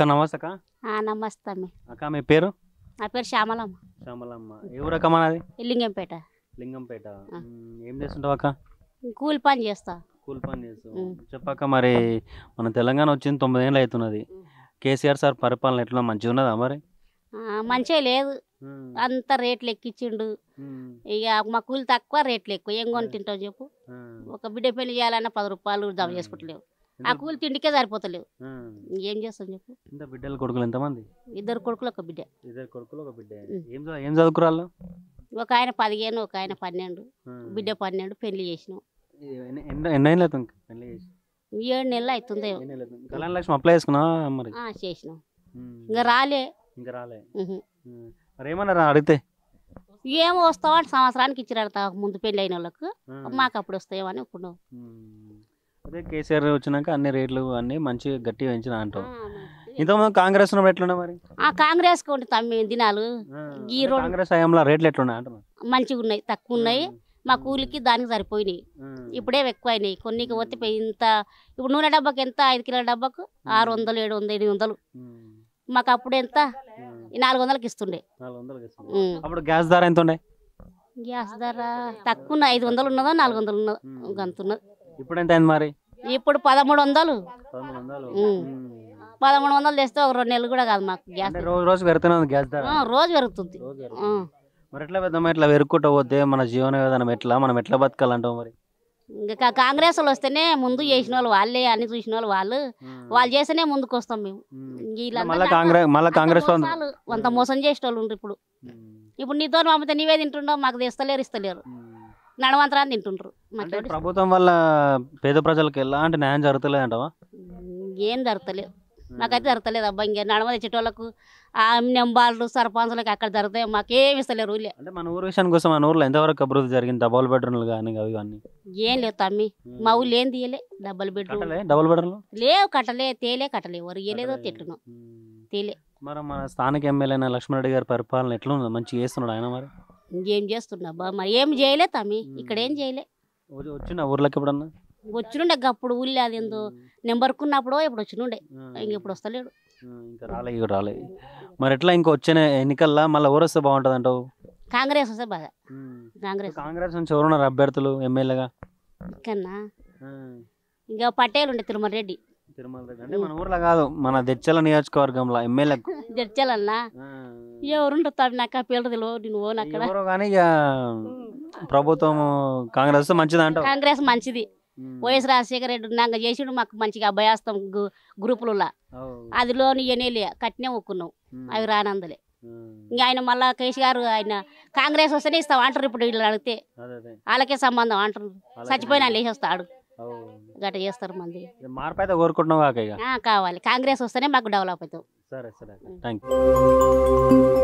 అక్క నమస్తే అక్క నమస్తే అక్క మీ పేరు నా పేరు శ్యామలమ్మ శ్యామలమ్మ ఎవరు అక్క మనది లింగంపేట లింగంపేట ఏం చేస్తుంటావు అక్క కూలి పని చేస్తా కూలి పని చేస్తావు చెప్పాక మరి మన తెలంగాణ వచ్చింది తొమ్మిది ఏళ్ళు అవుతున్నది కేసీఆర్ సార్ పరిపాలన ఎట్లా మంచిగా ఉన్నదా మరి మంచిగా లేదు అంత రేట్లు ఎక్కించిండు ఇక మా కూలి తక్కువ రేట్లు ఎక్కువ ఏం కొని తింటావు చెప్పు ఒక బిడ్డ పెళ్లి చేయాలన్నా పది రూపాయలు జమ చేసుకుంటలేవు ఆ కూలి తిండికే సరిపోతలేదు ఏం చేస్తాం చెప్పు ఇంత బిడ్డల కొడుకులు ఎంతమంది ఇద్దరు కొడుకులు ఒక బిడ్డ ఇద్దరు కొడుకులు ఒక బిడ్డ ఏం ఏం చదువుకురాళ్ళు ఒక ఆయన పదిహేను ఒక ఆయన పన్నెండు బిడ్డ పన్నెండు పెళ్లి చేసినాం ఎన్ని పెళ్లి చేసి ఏడు నెలలు అవుతుంది కళ్యాణ లక్ష్మి అప్లై చేసుకున్నా మరి చేసినాం ఇంకా రాలే ఇంకా రాలే మరి ఏమన్నారా అడిగితే ఏమో వస్తావు అంటే సంవత్సరానికి ఇచ్చిరాడతా ముందు పెళ్ళి అయిన వాళ్ళకు మాకు అప్పుడు వస్తాయేమని ఇప్పుడు అదే కేసీఆర్ వచ్చినాక అన్ని రేట్లు అన్ని మంచి గట్టిగా పెంచిన అంటాం కాంగ్రెస్ ఆ కాంగ్రెస్ దినాలు ఈ రోజు రేట్లు మంచిగా ఉన్నాయి తక్కువ ఉన్నాయి మా కూలికి దానికి సరిపోయినాయి ఇప్పుడే ఎక్కువైనాయి కొన్ని పోతే ఇంత ఇప్పుడు నూనె డబ్బాకి ఎంత ఐదు కిలోల డబ్బాకు ఆరు వందలు ఏడు వందలు ఎనిమిది వందలు మాకు అప్పుడు ఎంత నాలుగు వందలకి ఇస్తుండే అప్పుడు గ్యాస్ ధర ఎంత ఉండే గ్యాస్ ధర తక్కువ ఐదు వందలు ఉన్నదో నాలుగు వందలు ఉన్నదో ఇప్పుడు ఎంత మరి ఇప్పుడు పదమూడు వందలు పదమూడు వందలు తెస్తే ఒక రెండు నెలలు కూడా కాదు మాకు గ్యాస్ రోజు పెరుగుతున్నది గ్యాస్ రోజు పెరుగుతుంది మరి ఎట్లా పెద్ద ఇట్లా పెరుగుకుంటూ పోతే మన జీవన విధానం ఎట్లా మనం ఎట్లా బతకాలంటాం మరి ఇంకా కాంగ్రెస్ వాళ్ళు వస్తేనే ముందు చేసిన వాళ్ళు వాళ్ళే అన్ని చూసిన వాళ్ళు వాళ్ళు వాళ్ళు చేస్తేనే ముందుకు వస్తాం మేము మళ్ళీ కాంగ్రెస్ వంత మోసం చేసిన వాళ్ళు ఇప్పుడు ఇప్పుడు నీతో పంపితే నీవే తింటుండో మాకు తెస్తలేరు ఇస్తలేరు నడవంతరాన్ని తింటుండ్రు ప్రభుత్వం వల్ల పేద ప్రజలకు ఎలాంటి న్యాయం జరుగుతలే అంటావా ఏం జరుగుతలేదు నాకైతే జరుగుతలేదు అబ్బా ఇంకా నడమ తెచ్చేటోళ్ళకు ఆ నెంబాళ్ళు సర్పంచులకు అక్కడ జరుగుతాయి మాకేమి ఇస్తలేరు ఊళ్ళే అంటే మన ఊరు విషయానికి కోసం మన ఊర్లో ఎంతవరకు అభివృద్ధి జరిగింది డబల్ బెడ్రూమ్లు కానీ అవి కానీ ఏం లేదు తమ్మి మా ఊళ్ళు ఏం తీయలే డబల్ బెడ్రూమ్ డబల్ బెడ్రూమ్ లేవు కట్టలే తేలే కట్టలే ఎవరు ఏలేదో తిట్టును తేలే మరి మన స్థానిక ఎమ్మెల్యేన లక్ష్మణరెడ్డి గారి పరిపాలన ఎట్లా ఉంది మంచిగా చేస్తున్నాడు ఆయన మరి ఇంకేం చేస్తున్నా మరి ఏం చేయలే తమ్మి ఇక్కడ ఏం చేయలే వచ్చిన ఊర్లోకి ఎప్పుడన్నా వచ్చినుండే అప్పుడు ఊళ్ళో అది ఎంతో నెంబర్కు ఉన్నప్పుడు ఎప్పుడు వచ్చినుండే ఇంక ఇప్పుడు వస్తలేడు ఇంకా రాలేదు ఇవి మరి ఎట్లా ఇంకా వచ్చిన ఎన్నికల్లో మళ్ళీ ఎవరు వస్తే బాగుంటుంది అంటావు కాంగ్రెస్ వస్తే బాగా కాంగ్రెస్ కాంగ్రెస్ నుంచి ఎవరున్నారు అభ్యర్థులు ఎమ్మెల్యేగా కన్నా ఇంకా పటేల్ ఉండే తిరుమల రెడ్డి తిరుమల మన ఊర్లో కాదు మన దెచ్చల నియోజకవర్గంలో ఎమ్మెల్యే దెచ్చలన్నా ఎవరుంటుంది నాకు ఆ పేరు తెలియదు నేను ఓను అక్కడ కానీ ఇక ప్రభుత్వం కాంగ్రెస్ మంచిది అంట కాంగ్రెస్ మంచిది వైఎస్ రాజశేఖర రెడ్డి ఉన్నాక చేసిడు మాకు మంచిగా అభయాస్తం గ్రూపులలో అది లోన్ కట్నే కట్టినే ఒక్కున్నాం అవి రానందులే ఇంకా ఆయన మళ్ళా కేసీ గారు ఆయన కాంగ్రెస్ వస్తేనే ఇస్తాం అంటారు ఇప్పుడు వీళ్ళు అడిగితే వాళ్ళకే సంబంధం అంటారు చచ్చిపోయినా లేచేస్తాడు గట్ట చేస్తారు మంది మార్పు అయితే కోరుకుంటున్నాం కావాలి కాంగ్రెస్ వస్తేనే మాకు డెవలప్ అవుతాం సరే సరే థ్యాంక్ యూ